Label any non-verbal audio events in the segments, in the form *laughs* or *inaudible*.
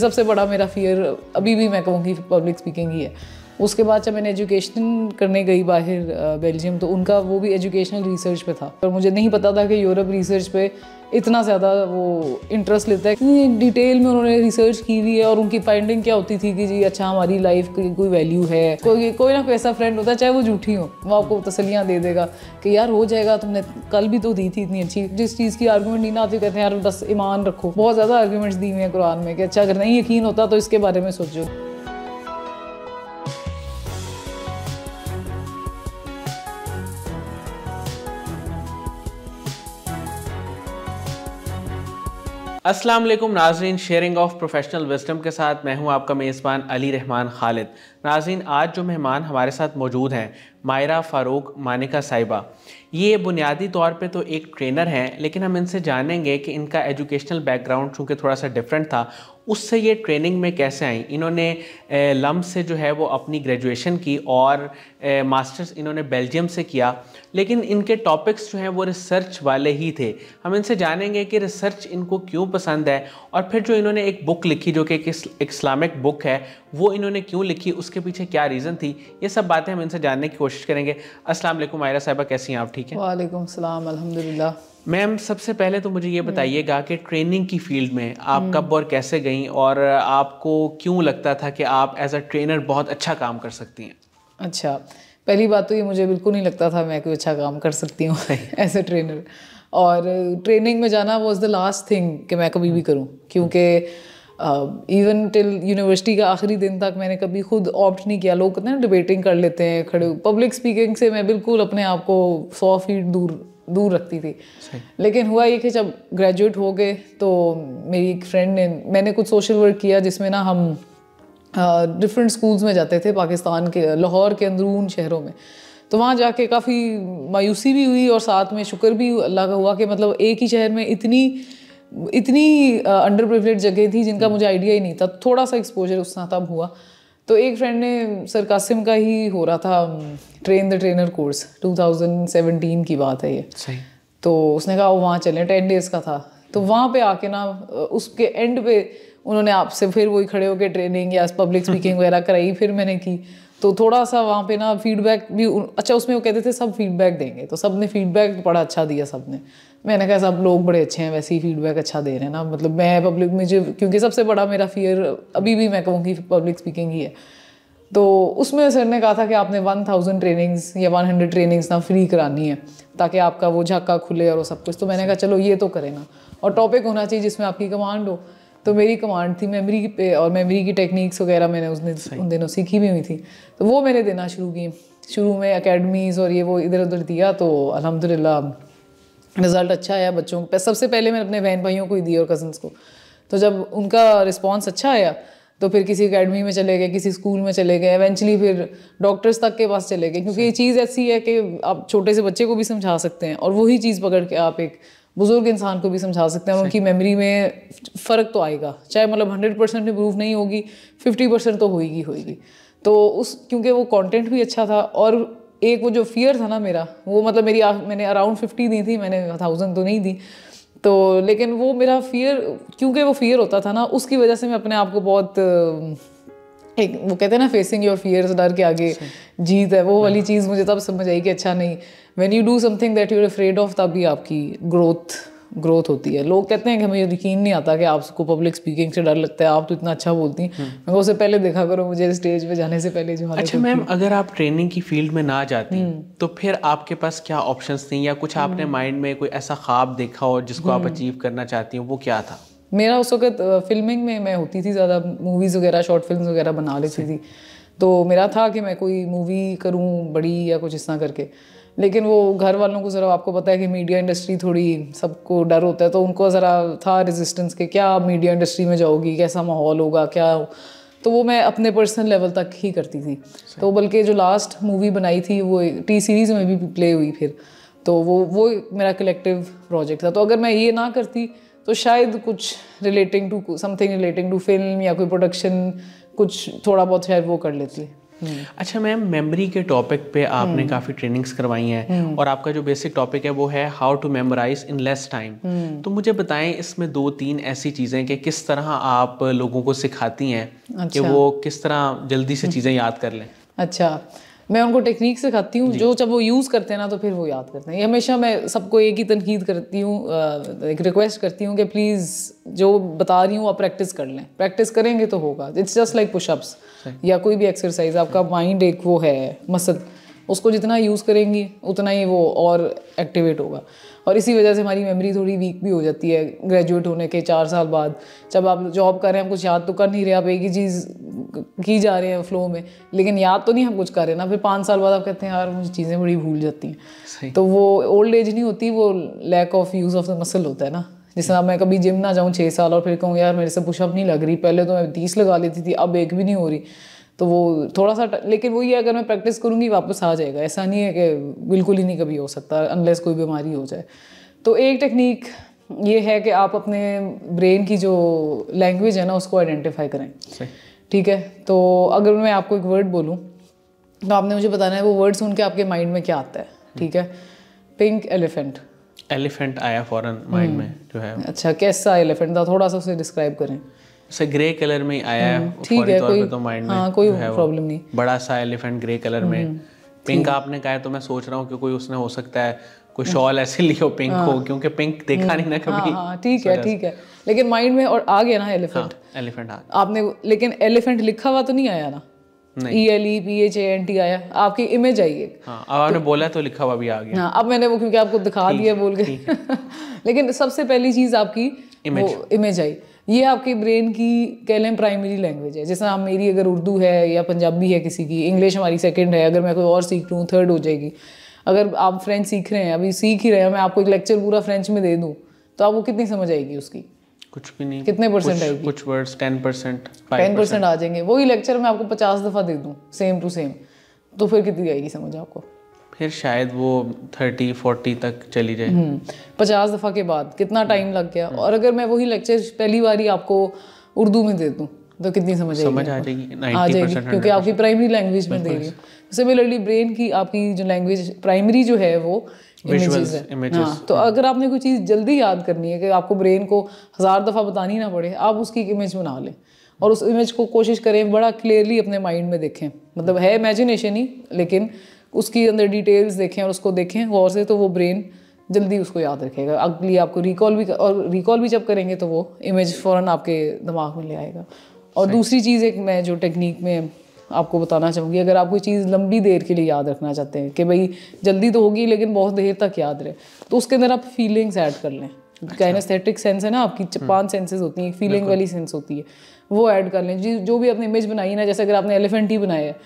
सबसे बड़ा मेरा फियर अभी भी मैं कहूँगी पब्लिक स्पीकिंग ही है उसके बाद जब मैंने एजुकेशन करने गई बाहर बेल्जियम तो उनका वो भी एजुकेशनल रिसर्च पे था पर मुझे नहीं पता था कि यूरोप रिसर्च पे इतना ज़्यादा वो इंटरेस्ट लेता है इतनी डिटेल में उन्होंने रिसर्च की हुई है और उनकी फाइंडिंग क्या होती थी कि जी अच्छा हमारी लाइफ की कोई वैल्यू है कोई कोई ना कोई ऐसा फ्रेंड होता है चाहे वो झूठी हो वो आपको तसलियाँ दे देगा कि यार हो जाएगा तुमने कल भी तो दी थी इतनी अच्छी जिस चीज़ की आर्गूमेंट नहीं ना आती कहते हैं यार बस ईमान रखो बहुत ज़्यादा आर्गूमेंट्स दी हुई हैं कुरान में कि अच्छा अगर नहीं यकीन होता तो इसके बारे में सोचो असलम नाजरीन शेयरिंग ऑफ प्रोफेशनल विजडम के साथ मैं हूं आपका मेज़बान अली रहमान खालिद नाजरीन आज जो मेहमान हमारे साथ मौजूद हैं मायरा फ़ारूक मानिका साहिबा ये बुनियादी तौर पे तो एक ट्रेनर हैं लेकिन हम इनसे जानेंगे कि इनका एजुकेशनल बैकग्राउंड चूँकि थोड़ा सा डिफरेंट था उससे ये ट्रेनिंग में कैसे आई इन्होंने लम से जो है वो अपनी ग्रेजुएशन की और मास्टर्स इन्होंने बेल्जियम से किया लेकिन इनके टॉपिक्स जो हैं वो रिसर्च वाले ही थे हम इनसे जानेंगे कि रिसर्च इनको क्यों पसंद है और फिर जो इन्होंने एक बुक लिखी जो कि एक इस्लामिक बुक है वो इन्होंने क्यों लिखी उसके पीछे क्या रीज़न थी ये सब बातें हम इनसे जानने की कोशिश करेंगे असल मायरा साहबा कैसी हैं आप ठीक है वालेकुम अलहमदिल्ला मैम सबसे पहले तो मुझे ये हम्म। बताइएगा कि ट्रेनिंग की फील्ड में आप कब हम्म। और कैसे गई और आपको क्यों लगता था कि आप एज अ ट्रेनर बहुत अच्छा काम कर सकती हैं अच्छा पहली बात तो ये मुझे बिल्कुल नहीं लगता था मैं कोई अच्छा काम कर सकती हूँ एज अ ट्रेनर और ट्रेनिंग में जाना वॉज द लास्ट थिंग कि मैं कभी भी हम्म। करूँ क्योंकि इवन टिल यूनिवर्सिटी का आखिरी दिन तक मैंने कभी खुद ऑप्ट नहीं किया लोग कहते हैं डिबेटिंग कर लेते हैं खड़े पब्लिक स्पीकिंग से मैं बिल्कुल अपने आप को सौ फीट दूर दूर रखती थी लेकिन हुआ ये कि जब ग्रेजुएट हो गए तो मेरी एक फ्रेंड ने मैंने कुछ सोशल वर्क किया जिसमें ना हम डिफरेंट स्कूल्स में जाते थे पाकिस्तान के लाहौर के अंदरून शहरों में तो वहाँ जाके काफ़ी मायूसी भी हुई और साथ में शुक्र भी अल्लाह का हुआ कि मतलब एक ही शहर में इतनी इतनी अंडर प्रिवलेज जगह थी जिनका हम्म। मुझे आइडिया ही नहीं था थोड़ा सा एक्सपोजर उस तब हुआ तो एक फ्रेंड ने सर कासिम का ही हो रहा था ट्रेन द ट्रेनर कोर्स 2017 की बात है ये सही तो उसने कहा वो वहाँ चले टेन डेज़ का था तो वहाँ पे आके ना उसके एंड पे उन्होंने आपसे फिर वही खड़े होकर ट्रेनिंग या पब्लिक स्पीकिंग वगैरह कराई फिर मैंने की तो थोड़ा सा वहाँ पे ना फीडबैक भी अच्छा उसमें वो कहते थे सब फीडबैक देंगे तो सब ने फीडबैक बड़ा अच्छा दिया सब ने मैंने कहा सब लोग बड़े अच्छे हैं वैसे ही फीडबैक अच्छा दे रहे हैं ना मतलब मैं पब्लिक मुझे क्योंकि सबसे बड़ा मेरा फियर अभी भी मैं कहूँगी पब्लिक स्पीकिंग ही है तो उसमें सर ने कहा था कि आपने वन थाउजेंड ट्रेनिंग्स या वन हंड्रेड ट्रेनिंग्स ना फ्री करानी है ताकि आपका वो झाका खुले और वो सब कुछ तो मैंने कहा चलो ये तो करें ना और टॉपिक होना चाहिए जिसमें आपकी कमांड हो तो मेरी कमांड थी मेमोरी पे और मेमोरी की टेक्निक्स वगैरह मैंने उस दिन उन दिनों सीखी भी हुई थी तो वो मैंने देना शुरू की शुरू में अकेडमीज़ और ये वो इधर उधर दिया तो अलहमदिल्ला रिज़ल्ट अच्छा आया बच्चों को सबसे पहले मैंने अपने बहन भाइयों को ही दी और कज़न्स को तो जब उनका रिस्पॉन्स अच्छा आया तो फिर किसी अकेडमी में चले गए किसी स्कूल में चले गए एवेंचुअली फिर डॉक्टर्स तक के पास चले गए क्योंकि ये चीज़ ऐसी है कि आप छोटे से बच्चे को भी समझा सकते हैं और वही चीज़ पकड़ के आप एक बुज़ुर्ग इंसान को भी समझा सकते हैं उनकी मेमोरी में फ़र्क तो आएगा चाहे मतलब हंड्रेड परसेंट इम्प्रूव नहीं होगी फिफ्टी परसेंट तो होएगी होएगी तो उस क्योंकि वो कंटेंट भी अच्छा था और एक वो जो फियर था ना मेरा वो मतलब मेरी मैंने अराउंड फिफ्टी दी थी मैंने थाउजेंड तो नहीं दी तो लेकिन वो मेरा फियर क्योंकि वो फियर होता था ना उसकी वजह से मैं अपने आप को बहुत एक वो कहते हैं ना फेसिंग योर फियर्स डर के आगे जीत है वो वाली hmm. चीज़ मुझे तब समझ आई कि अच्छा नहीं when you do something that you're afraid of तब भी आपकी ग्रोथ ग्रोथ होती है लोग कहते हैं कि हमें यकीन नहीं आता कि आपको पब्लिक स्पीकिंग से डर लगता है आप तो इतना अच्छा बोलती हैं hmm. मैं उसे पहले देखा करो मुझे स्टेज पे जाने से पहले जो अच्छा मैम अगर आप ट्रेनिंग की फील्ड में ना जाती hmm. तो फिर आपके पास क्या ऑप्शंस थी या कुछ आपने माइंड में कोई ऐसा ख्वाब देखा हो जिसको आप अचीव करना चाहती हो वो क्या था मेरा उस वक्त फिल्मिंग में मैं होती थी ज़्यादा मूवीज़ वगैरह शॉर्ट फिल्म वगैरह बना लेती थी तो मेरा था कि मैं कोई मूवी करूँ बड़ी या कुछ इस तरह करके लेकिन वो घर वालों को ज़रा आपको पता है कि मीडिया इंडस्ट्री थोड़ी सबको डर होता है तो उनको ज़रा था रेजिस्टेंस के क्या आप मीडिया इंडस्ट्री में जाओगी कैसा माहौल होगा क्या हो तो वो मैं अपने पर्सनल लेवल तक ही करती थी तो बल्कि जो लास्ट मूवी बनाई थी वो टी सीरीज़ में भी प्ले हुई फिर तो वो वो मेरा कलेक्टिव प्रोजेक्ट था तो अगर मैं ये ना करती तो शायद कुछ relating to something relating to film या कोई प्रोडक्शन कुछ थोड़ा बहुत शायद वो कर लेती हम्म। अच्छा मैम मेमोरी के टॉपिक पे आपने हम्म। काफ़ी ट्रेनिंग्स करवाई हैं हम्म। और आपका जो बेसिक टॉपिक है वो है how to memorise in less time तो मुझे बताएं इसमें दो तीन ऐसी चीज़ें कि किस तरह आप लोगों को सिखाती हैं अच्छा। कि वो किस तरह जल्दी से चीज़ें याद कर लें अच्छा मैं उनको टेक्निक सिखाती हूँ जो जब वो यूज़ करते हैं ना तो फिर वो याद करते हैं हमेशा मैं सबको एक ही तनकीद करती हूँ एक रिक्वेस्ट करती हूँ कि प्लीज़ जो बता रही हूँ आप प्रैक्टिस कर लें प्रैक्टिस करेंगे तो होगा इट्स जस्ट लाइक पुशअप्स या कोई भी एक्सरसाइज आपका माइंड एक वो है मसल उसको जितना यूज़ करेंगी उतना ही वो और एक्टिवेट होगा और इसी वजह से हमारी मेमोरी थोड़ी वीक भी हो जाती है ग्रेजुएट होने के चार साल बाद जब आप जॉब कर रहे हैं हम कुछ याद तो कर नहीं रहे आप एक ही चीज़ की जा रहे हैं फ्लो में लेकिन याद तो नहीं हम कुछ कर रहे ना फिर पाँच साल बाद आप कहते हैं यार मुझे चीज़ें बड़ी भूल जाती हैं तो वो ओल्ड एज नहीं होती वो lack of use of the muscle होता है ना जैसे मैं कभी जिम ना जाऊँ छः साल और फिर कहूँ यार मेरे से पुशअप नहीं लग रही पहले तो मैं तीस लगा लेती थी अब एक भी नहीं हो रही तो वो थोड़ा सा लेकिन वो ये अगर मैं प्रैक्टिस करूँगी वापस आ जाएगा ऐसा नहीं है कि बिल्कुल ही नहीं कभी हो सकता अनलेस कोई बीमारी हो जाए तो एक टेक्निक ये है कि आप अपने ब्रेन की जो लैंग्वेज है ना उसको आइडेंटिफाई करें ठीक है तो अगर मैं आपको एक वर्ड बोलूँ तो आपने मुझे बताना है वो वर्ड सुन के आपके माइंड में क्या आता है ठीक है पिंक एलिफेंट एलिफेंट आया फॉरन माइंड हम्म। में जो है अच्छा कैसा एलिफेंट था थोड़ा सा उसे डिस्क्राइब करें से ग्रे कलर में आया है हम्म, ठीक है कोई तो माइंड हाँ, में हाँ, कोई प्रॉब्लम नहीं बड़ा सा एलिफेंट ग्रे कलर में पिंक हम्म, आपने कहा है तो मैं सोच रहा हूँ कि कोई उसने हो सकता है कोई शॉल ऐसे लियो पिंक हाँ, हो क्योंकि पिंक देखा हम्म। नहीं ना कभी हाँ, हाँ ठीक है ठीक है लेकिन माइंड में और आ गया ना एलिफेंट एलिफेंट हाँ, आपने लेकिन एलिफेंट लिखा हुआ तो नहीं आया ना E L E P H A N T आया आपकी इमेज आई है हाँ, आपने तो, बोला तो लिखा हुआ भी आ गया हाँ, अब मैंने वो क्योंकि आपको दिखा दिया बोल के *laughs* लेकिन सबसे पहली चीज़ आपकी इमेज इमेज आई ये आपकी ब्रेन की कह लें प्राइमरी लैंग्वेज है जैसे मेरी अगर उर्दू है या पंजाबी है किसी की इंग्लिश हमारी सेकेंड है अगर मैं कोई और सीख लूँ थर्ड हो जाएगी अगर आप फ्रेंच सीख रहे हैं अभी सीख ही रहे हैं मैं आपको एक लेक्चर पूरा फ्रेंच में दे दूँ तो आपको कितनी समझ आएगी उसकी कुछ भी नहीं कितने परसेंट आएगी कुछ words ten percent ten percent आ जाएंगे वही लेक्चर मैं आपको पचास दफ़ा दे दूँ सेम टू सेम तो फिर कितनी आएगी समझ आपको फिर शायद वो थर्टी फोर्टी तक चली जाए हम्म, पचास दफ़ा के बाद कितना टाइम लग गया हम्म। और अगर मैं वही लेक्चर पहली बार आपको उर्दू में दे दूँ तो कितनी समझ समझ आ जाएगी आ जाएगी क्योंकि आपकी प्राइमरी लैंग्वेज में दे रही हूँ सिमिलरली ब्रेन की आपकी जो लैंग्वेज प्राइमरी जो है वो इमेजेस है images. हाँ तो हम्म। अगर आपने कोई चीज़ जल्दी याद करनी है कि आपको ब्रेन को हज़ार दफ़ा बतानी ना पड़े आप उसकी इमेज बना लें और उस इमेज को कोशिश करें बड़ा क्लियरली अपने माइंड में देखें मतलब है इमेजिनेशन ही लेकिन उसकी अंदर डिटेल्स देखें और उसको देखें गौर से तो वो ब्रेन जल्दी उसको याद रखेगा अगली आपको रिकॉल भी और रिकॉल भी जब करेंगे तो वो इमेज फ़ौरन आपके दिमाग में ले आएगा और दूसरी चीज़ एक मैं जो टेक्निक में आपको बताना चाहूँगी अगर आप कोई चीज़ लंबी देर के लिए याद रखना चाहते हैं कि भाई जल्दी तो होगी लेकिन बहुत देर तक याद रहे तो उसके अंदर आप फीलिंग्स ऐड कर लें स्थेटिक अच्छा। सेंस है ना आपकी हम्म। पांच सेंसेस होती हैं फीलिंग वाली सेंस होती है वो ऐड कर लें जो भी आपने इमेज बनाई है ना जैसे अगर आपने एलिफेंट ही बनाया है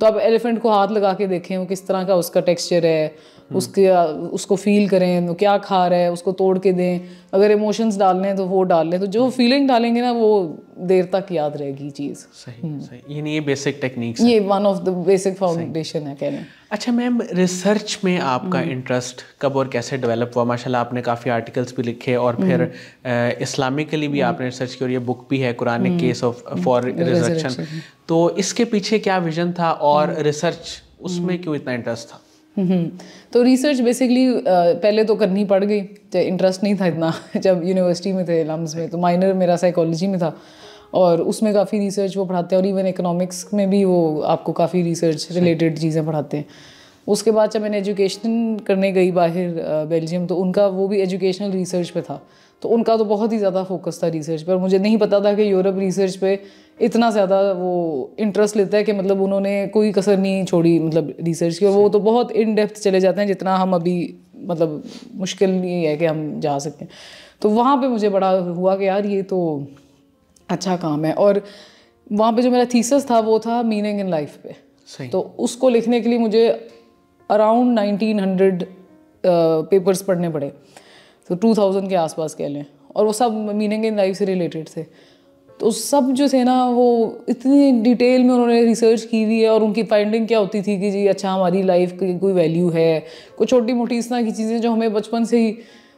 तो आप एलिफेंट को हाथ लगा के देखें वो किस तरह का उसका टेक्सचर है हम्म। उसके उसको फील करें क्या खा रहा है उसको तोड़ के दें अगर इमोशंस डालने लें तो वो डाल लें तो जो फीलिंग डालेंगे ना वो देर तक याद रहेगी चीज़ सही हम्म। सही ये बेसिक टेक्निक ये one of the basic foundation है कह लें अच्छा मैम रिसर्च में आपका इंटरेस्ट हम्म। कब और कैसे डेवलप हुआ माशाल्लाह आपने काफ़ी आर्टिकल्स भी लिखे और हम्म। फिर इस्लामिकली भी हम्म। आपने रिसर्च की और ये बुक भी है Quran case of for resurrection तो इसके पीछे क्या विजन था और रिसर्च उसमें क्यों इतना इंटरेस्ट था तो रिसर्च बेसिकली पहले तो करनी पड़ गई इंटरेस्ट तो नहीं था इतना *laughs* जब यूनिवर्सिटी में थे लम्स में तो माइनर मेरा साइकोलॉजी में था और उसमें काफ़ी रिसर्च वो पढ़ाते हैं और इवन इकोनॉमिक्स में भी वो आपको काफ़ी रिसर्च रिलेटेड चीज़ें पढ़ाते हैं उसके बाद जब मैंने एजुकेशन करने गई बाहर बेल्जियम तो उनका वो भी एजुकेशनल रिसर्च पे था तो उनका तो बहुत ही ज़्यादा फोकस था रिसर्च पर मुझे नहीं पता था कि यूरोप रिसर्च पे इतना ज़्यादा वो इंटरेस्ट लेता है कि मतलब उन्होंने कोई कसर नहीं छोड़ी मतलब रिसर्च की और वो तो बहुत इन डेप्थ चले जाते हैं जितना हम अभी मतलब मुश्किल नहीं है कि हम जा सकते हैं तो वहाँ पर मुझे बड़ा हुआ कि यार ये तो अच्छा काम है और वहाँ पे जो मेरा थीसस था वो था मीनिंग इन लाइफ पे सही। तो उसको लिखने के लिए मुझे अराउंड 1900 पेपर्स पढ़ने पड़े तो 2000 के आसपास कह लें और वो सब मीनिंग इन लाइफ से रिलेटेड थे तो सब जो थे ना वो इतनी डिटेल में उन्होंने रिसर्च की हुई है और उनकी फाइंडिंग क्या होती थी कि जी अच्छा हमारी लाइफ की कोई वैल्यू है कोई छोटी मोटी इस तरह की चीज़ें जो हमें बचपन से ही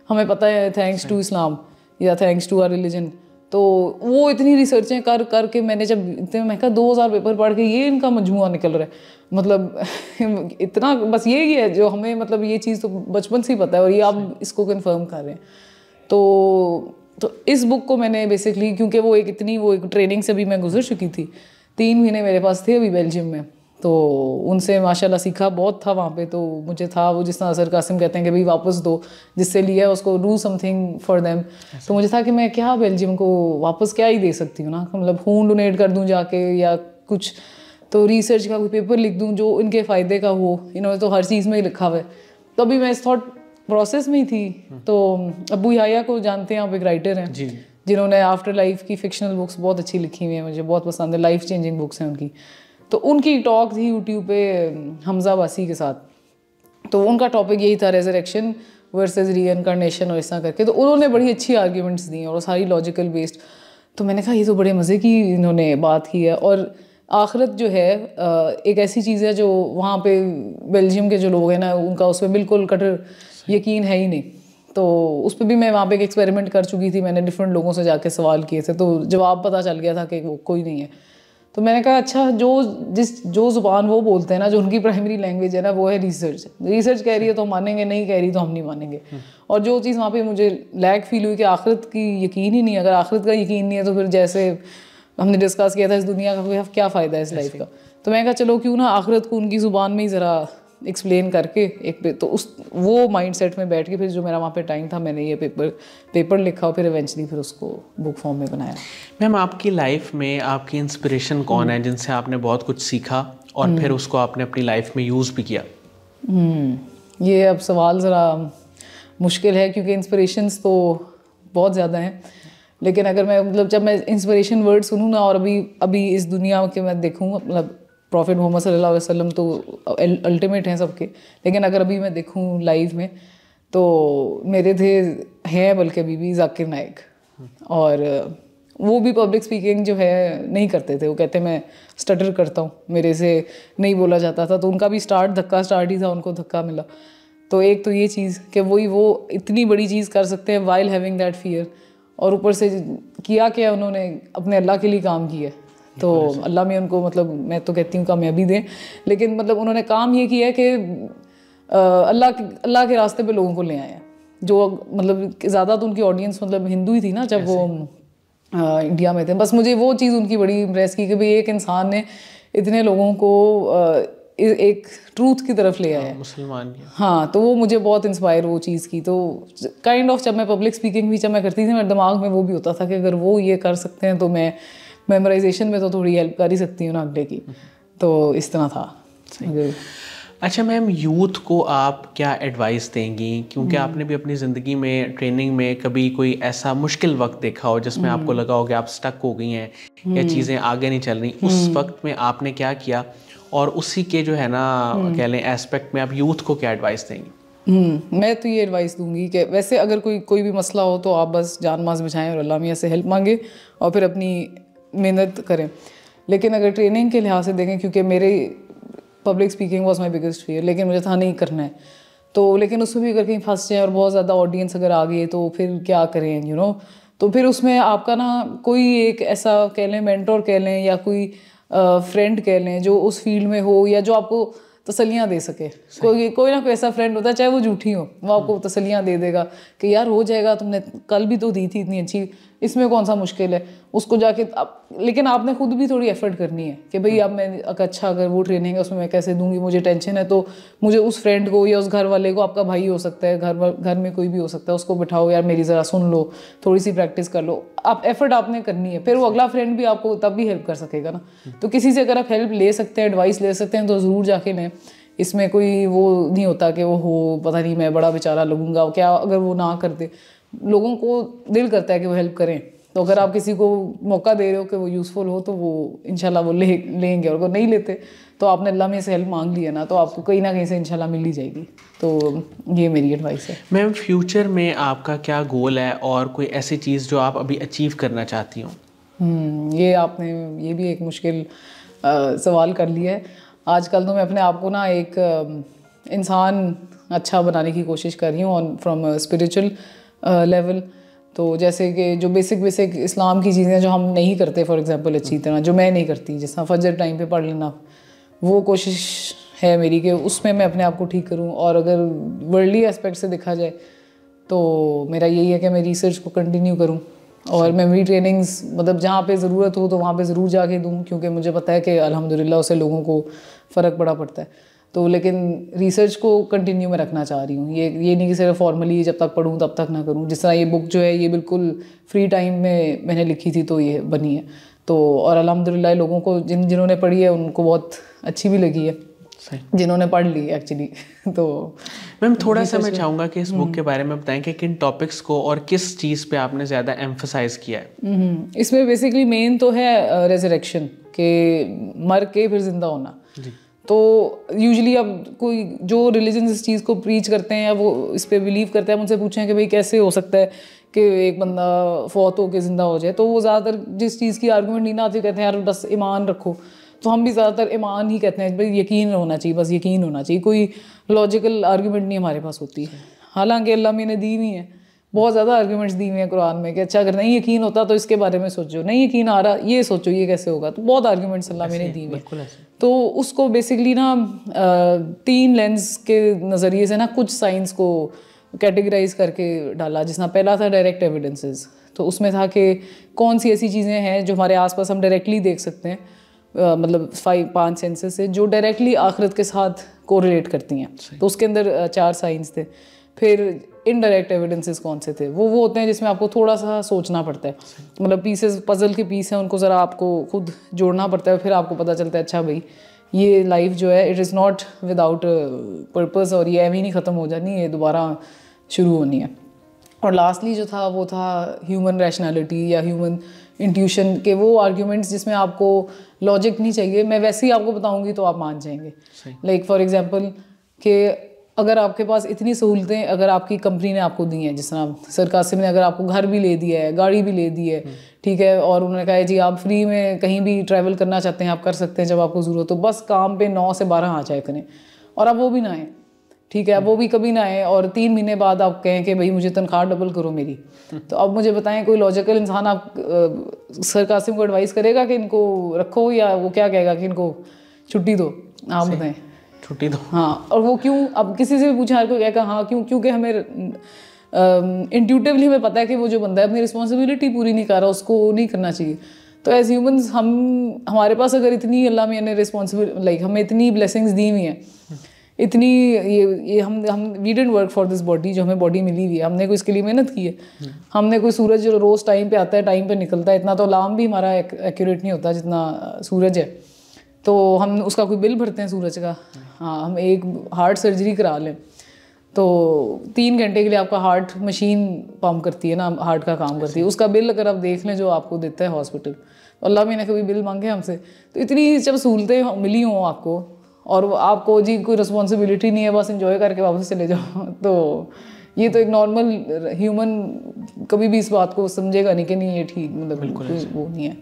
हमें पता है थैंक्स टू इस्लाम या थैंक्स टू आर रिलीजन तो वो इतनी रिसर्चें कर कर के मैंने जब इतने तो मैं कहा दो हज़ार पेपर पढ़ के ये इनका मजमू निकल रहा है मतलब *laughs* इतना बस ये ही है जो हमें मतलब ये चीज़ तो बचपन से ही पता है और ये आप इसको कन्फर्म कर रहे हैं तो तो इस बुक को मैंने बेसिकली क्योंकि वो एक इतनी वो एक ट्रेनिंग से भी मैं गुजर चुकी थी तीन महीने मेरे पास थे अभी बेल्जियम में तो उनसे माशाल्लाह सीखा बहुत था वहाँ पे तो मुझे था वो जिस तरह असर कासिम कहते हैं कि भाई वापस दो जिससे लिया है उसको डू समथिंग फॉर देम तो मुझे था कि मैं क्या बेल्जियम को वापस क्या ही दे सकती हूँ ना मतलब खून डोनेट कर दूँ जाके या कुछ तो रिसर्च का कोई पेपर लिख दूँ जो इनके फ़ायदे का हो इन्होंने तो हर चीज़ में ही लिखा हुआ है तो अभी मैं इस थॉट प्रोसेस में ही थी हम्म। तो अबू याया को जानते हैं आप एक राइटर हैं जिन्होंने आफ्टर लाइफ की फिक्शनल बुक्स बहुत अच्छी लिखी हुई है मुझे बहुत पसंद है लाइफ चेंजिंग बुक्स हैं उनकी तो उनकी टॉक थी यूट्यूब पे हमजा वासी के साथ तो उनका टॉपिक यही था रेजरेक्शन वर्सेस री और इस तरह करके तो उन्होंने बड़ी अच्छी आर्ग्यूमेंट्स दी हैं और सारी लॉजिकल बेस्ड तो मैंने कहा ये तो बड़े मज़े की इन्होंने बात की है और आखरत जो है एक ऐसी चीज़ है जो वहाँ पे बेल्जियम के जो लोग हैं ना उनका उस पर बिल्कुल कटर यकीन है ही नहीं तो उस पर भी मैं वहाँ पे एक एक्सपेरिमेंट कर चुकी थी मैंने डिफरेंट लोगों से जाके सवाल किए थे तो जवाब पता चल गया था कि वो कोई नहीं है तो मैंने कहा अच्छा जो जिस जो ज़ुबान वो बोलते हैं ना जो उनकी प्राइमरी लैंग्वेज है ना वो है रिसर्च रिसर्च तो कह रही है तो हम मानेंगे नहीं कह रही तो हम नहीं मानेंगे हम्म। और जो चीज़ वहाँ पे मुझे लैग फील हुई कि आखिरत की यकीन ही नहीं अगर आखिरत का यकीन नहीं है तो फिर जैसे हमने डिस्कस किया था इस दुनिया का तो क्या फ़ायदा है इस लाइफ का तो मैंने कहा चलो क्यों ना आखिरत को उनकी ज़ुबान में ही ज़रा एक्सप्लेन करके एक पे तो उस वो माइंडसेट में बैठ के फिर जो मेरा वहाँ पे टाइम था मैंने ये पेपर पेपर लिखा और फिर इवेंचुअली फिर उसको बुक फॉर्म में बनाया मैम आपकी लाइफ में आपकी इंस्पिरेशन कौन हम्म। है जिनसे आपने बहुत कुछ सीखा और फिर हम्म। उसको आपने अपनी लाइफ में यूज़ भी किया हम्म। ये अब सवाल ज़रा मुश्किल है क्योंकि इंस्परेशंस तो बहुत ज़्यादा हैं लेकिन अगर मैं मतलब जब मैं इंस्परेशन वर्ड सुनूँ ना और अभी अभी इस दुनिया के मैं देखूँ मतलब प्रॉफिट मोहम्मद सल्लल्लाहु अलैहि वसल्लम तो अल्टीमेट हैं सबके लेकिन अगर अभी मैं देखूँ लाइव में तो मेरे थे हैं बल्कि अभी भी जाकिर नायक और वो भी पब्लिक स्पीकिंग जो है नहीं करते थे वो कहते मैं स्टटर करता हूँ मेरे से नहीं बोला जाता था तो उनका भी स्टार्ट धक्का स्टार्ट ही था उनको धक्का मिला तो एक तो ये चीज़ कि वही वो इतनी बड़ी चीज़ कर सकते हैं वाइल हैविंग दैट फियर और ऊपर से किया क्या उन्होंने अपने अल्लाह के लिए काम किया तो अल्लाह में उनको मतलब मैं तो कहती हूँ कामयाबी दें लेकिन मतलब उन्होंने काम ये किया कि अल्लाह के अल्लाह के रास्ते पे लोगों को ले आए जो मतलब ज़्यादा तो उनकी ऑडियंस मतलब हिंदू ही थी ना जब वो आ, इंडिया में थे बस मुझे वो चीज़ उनकी बड़ी इम्प्रेस की कि भाई एक इंसान ने इतने लोगों को आ, एक ट्रूथ की तरफ ले हाँ, आया मुसलमान हाँ तो वो मुझे बहुत इंस्पायर वो चीज़ की तो काइंड ऑफ जब मैं पब्लिक स्पीकिंग भी जब मैं करती थी मेरे दिमाग में वो भी होता था कि अगर वो ये कर सकते हैं तो मैं मेमोराइजेशन में तो थोड़ी हेल्प कर ही सकती हूँ ना अगले की तो इस तरह था अच्छा मैम यूथ को आप क्या एडवाइस देंगी क्योंकि हम्म। आपने भी अपनी ज़िंदगी में ट्रेनिंग में कभी कोई ऐसा मुश्किल वक्त देखा हो जिसमें हम्म। आपको लगा हो कि आप स्टक हो गई हैं या हम्म। चीज़ें आगे नहीं चल रही उस वक्त में आपने क्या किया और उसी के जो है ना कह लें एस्पेक्ट में आप यूथ को क्या एडवाइस देंगी मैं तो ये एडवाइस दूंगी कि वैसे अगर कोई कोई भी मसला हो तो आप बस जान माज बिछाएँ और अल्लाह मियाँ से हेल्प मांगे और फिर अपनी मेहनत करें लेकिन अगर ट्रेनिंग के लिहाज से देखें क्योंकि मेरे public speaking was my biggest fear लेकिन मुझे था नहीं करना है तो लेकिन उसमें भी अगर कहीं फंस जाएँ और बहुत ज़्यादा ऑडियंस अगर आ गई तो फिर क्या करें यू you नो know? तो फिर उसमें आपका ना कोई एक ऐसा कह लें मैंटोर कह लें या कोई फ्रेंड कह लें जो उस फील्ड में हो या जो आपको तसलियाँ दे सके कोई कोई ना कोई ऐसा फ्रेंड होता है चाहे वो झूठी हो वो आपको हम्म। तसलियाँ दे देगा कि यार हो जाएगा तुमने कल भी तो दी थी इतनी अच्छी इसमें कौन सा मुश्किल है उसको जाके आप लेकिन आपने खुद भी थोड़ी एफर्ट करनी है कि भाई अब मैं अच्छा अगर वो ट्रेनिंग है उसमें मैं कैसे दूंगी मुझे टेंशन है तो मुझे उस फ्रेंड को या उस घर वाले को आपका भाई हो सकता है घर घर में कोई भी हो सकता है उसको बिठाओ यार मेरी ज़रा सुन लो थोड़ी सी प्रैक्टिस कर लो आप एफर्ट आपने करनी है फिर वो अगला फ्रेंड भी आपको तब भी हेल्प कर सकेगा ना तो किसी से अगर आप हेल्प ले सकते हैं एडवाइस ले सकते हैं तो ज़रूर जाके लें इसमें कोई वो नहीं होता कि वो हो पता नहीं मैं बड़ा बेचारा लगूंगा क्या अगर वो ना करते लोगों को दिल करता है कि वो हेल्प करें तो अगर आप किसी को मौका दे रहे हो कि वो यूज़फुल हो तो वो इनशाला वो ले लेंगे और अगर नहीं लेते तो आपने अल्लाह में से हेल्प मांग ली है ना तो आपको कहीं ना कहीं से इनशाला मिल ही जाएगी तो ये मेरी एडवाइस है मैम फ्यूचर में आपका क्या गोल है और कोई ऐसी चीज़ जो आप अभी अचीव करना चाहती हूँ हम्म, ये आपने ये भी एक मुश्किल आ, सवाल कर लिया है आजकल तो मैं अपने आप को ना एक इंसान अच्छा बनाने की कोशिश कर रही हूँ फ्रॉम स्पिरिचुअल लेवल तो जैसे कि जो बेसिक बेसिक इस्लाम की चीज़ें जो हम नहीं करते फॉर एग्ज़ाम्पल अच्छी हम्म। तरह जो मैं नहीं करती जिस तरह फजर टाइम पे पढ़ लेना वो कोशिश है मेरी कि उसमें मैं अपने आप को ठीक करूँ और अगर वर्ल्डली एस्पेक्ट से देखा जाए तो मेरा यही है कि मैं रिसर्च को कंटिन्यू करूँ और मेमोरी अच्छा। ट्रेनिंग्स मतलब जहाँ पे ज़रूरत हो तो वहाँ पे ज़रूर जाके दूँ क्योंकि मुझे पता है कि अलहमदिल्ला उससे लोगों को फ़र्क बड़ा पड़ता है तो लेकिन रिसर्च को कंटिन्यू में रखना चाह रही हूँ ये ये नहीं कि सिर्फ फॉर्मली जब तक पढ़ूँ तब तक ना करूँ जिस तरह ये बुक जो है ये बिल्कुल फ्री टाइम में मैंने लिखी थी तो ये बनी है तो और अलहमदिल्ला लोगों को जिन जिन्होंने पढ़ी है उनको बहुत अच्छी भी लगी है जिन्होंने पढ़ ली एक्चुअली *laughs* तो मैम थोड़ा सा मैं चाहूँगा कि इस बुक हम्म। के बारे में बताएं कि किन टॉपिक्स को और किस चीज़ पे आपने ज़्यादा एम्फोसाइज किया है हम्म। इसमें बेसिकली मेन तो है रेजरेक्शन uh, के मर के फिर जिंदा होना जी तो यूजली अब कोई जो रिलीजन इस चीज़ को प्रीच करते हैं या वो इस पर बिलीव करते हैं उनसे पूछें कि भाई कैसे हो सकता है कि एक बंदा फौत हो के ज़िंदा हो जाए तो वो ज़्यादातर जिस चीज़ की आर्गूमेंट नहीं ना आती कहते हैं यार बस ईमान रखो तो हम भी ज़्यादातर ईमान ही कहते हैं भाई यकीन होना चाहिए बस यकीन होना चाहिए कोई लॉजिकल आर्गूमेंट नहीं हमारे पास होती है हालांकि अल्लाह मैंने दी नहीं है बहुत ज़्यादा आर्ग्यूमेंट्स दी हुई हैं कुरान में कि अच्छा अगर नहीं यकीन होता तो इसके बारे में सोचो नहीं यकीन आ रहा ये सोचो ये कैसे होगा तो बहुत आर्ग्यूमेंट्स अल्लाह मैंने दी हुई तो उसको बेसिकली ना तीन लेंस के नज़रिए से ना कुछ साइंस को कैटेगराइज करके डाला जिसना पहला था डायरेक्ट एविडेंसेस तो उसमें था कि कौन सी ऐसी चीज़ें हैं जो हमारे आसपास हम डायरेक्टली देख सकते हैं आ, मतलब फाइव पांच सेंसेस से जो डायरेक्टली आखिरत के साथ कोरिलेट करती हैं तो उसके अंदर चार साइंस थे फिर इनडायरेक्ट एविडेंसेस कौन से थे वो वो होते हैं जिसमें आपको थोड़ा सा सोचना पड़ता है मतलब पीसेस पजल के पीस हैं उनको ज़रा आपको खुद जोड़ना पड़ता है फिर आपको पता चलता है अच्छा भाई ये लाइफ जो है it is not without purpose और ये एवं नहीं ख़त्म हो जानी ये दोबारा शुरू होनी है और लास्टली जो था वो था ह्यूमन रैशनैलिटी या ह्यूमन इंट्यूशन के वो आर्ग्यूमेंट्स जिसमें आपको लॉजिक नहीं चाहिए मैं वैसे ही आपको बताऊंगी तो आप मान जाएंगे लाइक फॉर एग्जांपल कि अगर आपके पास इतनी सहूलतें अगर आपकी कंपनी ने आपको दी हैं जिस तरह सर कासिम ने अगर आपको घर भी ले दिया है गाड़ी भी ले दी है हम्म। ठीक है और उन्होंने कहा है जी आप फ्री में कहीं भी ट्रैवल करना चाहते हैं आप कर सकते हैं जब आपको ज़रूरत हो तो बस काम पे नौ से बारह आ जाए करें और आप वो भी ना आए ठीक है अब वो भी कभी ना आए और तीन महीने बाद आप कहें कि भाई मुझे तनख्वाह डबल करो मेरी हम्म। तो अब मुझे बताएं कोई लॉजिकल इंसान आप सर कासिम को एडवाइस करेगा कि इनको रखो या वो क्या कहेगा कि इनको छुट्टी दो आप बताएं छुट्टी दो हाँ और वो क्यों अब किसी से भी पूछा हर कोई कहेगा हाँ क्यों क्योंकि हमें इंट्यूटिवली हमें पता है कि वो जो बंदा है अपनी रिस्पॉन्सिबिलिटी पूरी नहीं कर रहा उसको नहीं करना चाहिए तो एज ह्यूमन हम हमारे पास अगर इतनी अल्लाह मियाँ ने रिस्पॉन्सिबिल लाइक हमें इतनी ब्लेसिंग्स दी हुई हैं इतनी ये ये हम हम we don't work for this body जो हमें बॉडी मिली हुई है हमने कोई इसके लिए मेहनत की है हमने कोई सूरज रोज़ टाइम पे आता है टाइम पे निकलता है इतना तो अलार्म भी हमारा एक्यूरेट नहीं होता जितना सूरज है तो हम उसका कोई बिल भरते हैं सूरज का हाँ हम एक हार्ट सर्जरी करा लें तो तीन घंटे के लिए आपका हार्ट मशीन पम्प करती है ना हार्ट का काम करती है उसका बिल अगर आप देख लें जो आपको देता है हॉस्पिटल तो अल्लाह मैंने कभी बिल मांगे हमसे तो इतनी जब सहूलतें मिली हों आपको और आपको जी कोई रिस्पॉन्सिबिलिटी नहीं है बस इंजॉय करके वापस चले जाओ *laughs* तो ये तो एक नॉर्मल ह्यूमन कभी भी इस बात को समझेगा नहीं कि नहीं ये ठीक मतलब बिल्कुल वो नहीं है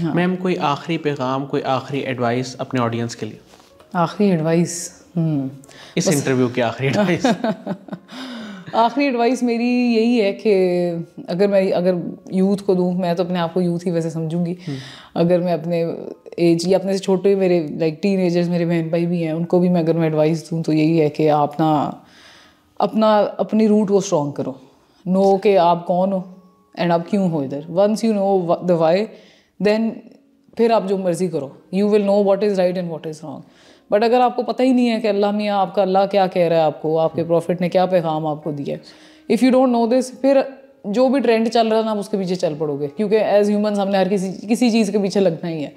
हाँ। मैम कोई आखिरी पैगाम कोई आखिरी एडवाइस अपने ऑडियंस के लिए आखिरी एडवाइस हम्म। इस इंटरव्यू की आखिरी एडवाइस *laughs* आखिरी एडवाइस मेरी यही है कि अगर मैं अगर यूथ को दूँ मैं तो अपने आप को यूथ ही वैसे समझूंगी हम्म। अगर मैं अपने एज या अपने से छोटे मेरे लाइक टीन एजर्स मेरे बहन भाई भी हैं उनको भी मैं अगर मैं एडवाइस दूँ तो यही है कि आप ना अपना अपनी रूट को स्ट्रॉन्ग करो नो के आप कौन हो एंड आप क्यों हो इधर once you know the why then फिर आप जो मर्ज़ी करो you will know what is right and what is wrong but अगर आपको पता ही नहीं है कि अल्लाह मियाँ आपका अल्लाह क्या कह रहा है आपको आपके प्रॉफिट ने क्या पैगाम आपको दिया है if you don't know this फिर जो भी ट्रेंड चल रहा है ना आप उसके पीछे चल पड़ोगे क्योंकि एज ह्यूमन हमने हर किसी किसी चीज़ के पीछे लगना ही है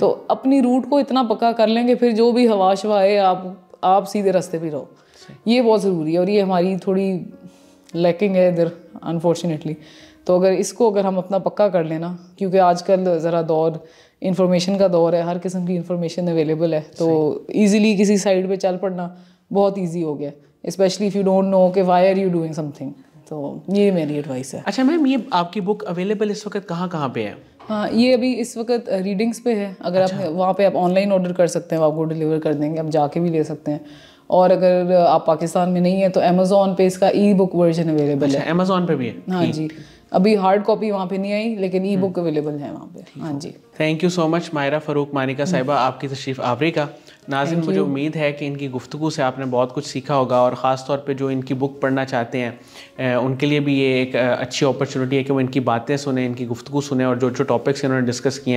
तो अपनी रूट को इतना पक्का कर लेंगे फिर जो भी हवा शवा है आप आप सीधे रास्ते पर रहो ये बहुत ज़रूरी है और ये हमारी थोड़ी लैकिंग है इधर अनफॉर्चुनेटली तो अगर इसको अगर हम अपना पक्का कर लेना क्योंकि आजकल ज़रा दौर इन्फॉर्मेशन का दौर है हर किस्म की इन्फॉर्मेशन अवेलेबल है तो ईजिली किसी साइड पर चल पड़ना बहुत ईजी हो गया especially if you don't know कि why are you doing something तो ये मेरी एडवाइस है अच्छा मैम ये आपकी बुक अवेलेबल इस वक्त कहाँ कहाँ पे है हाँ ये अभी इस वक्त रीडिंग्स पे है अगर अच्छा। आप वहाँ पे आप ऑनलाइन ऑर्डर कर सकते हैं आपको डिलीवर कर देंगे आप जाके भी ले सकते हैं और अगर आप पाकिस्तान में नहीं है तो अमेजोन पे इसका ई बुक वर्जन अवेलेबल अच्छा, है अमेजोन पे भी है हाँ जी अभी हार्ड कॉपी वहाँ पे नहीं आई लेकिन ई बुक अवेलेबल है वहाँ पे हाँ जी thank you so much Maira Farooq Manika साहिबा आपकी तशरीफ़ तो आवरी का नाजिन मुझे उम्मीद है कि इनकी गुफ्तु से आपने बहुत कुछ सीखा होगा और ख़ास तौर पे जो इनकी बुक पढ़ना चाहते हैं उनके लिए भी ये एक अच्छी अपॉर्चुनिटी है कि वो इनकी बातें सुने इनकी गुफ्तु सुने और जो जो टॉपिक्स इन्होंने डिस्कस किए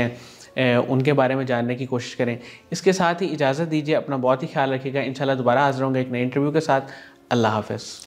हैं उनके बारे में जानने की कोशिश करें इसके साथ ही इजाज़त दीजिए अपना बहुत ही ख्याल रखिएगा इन दोबारा हाजिर होंगे एक नए इंटरव्यू के साथ अल्लाह हाफ़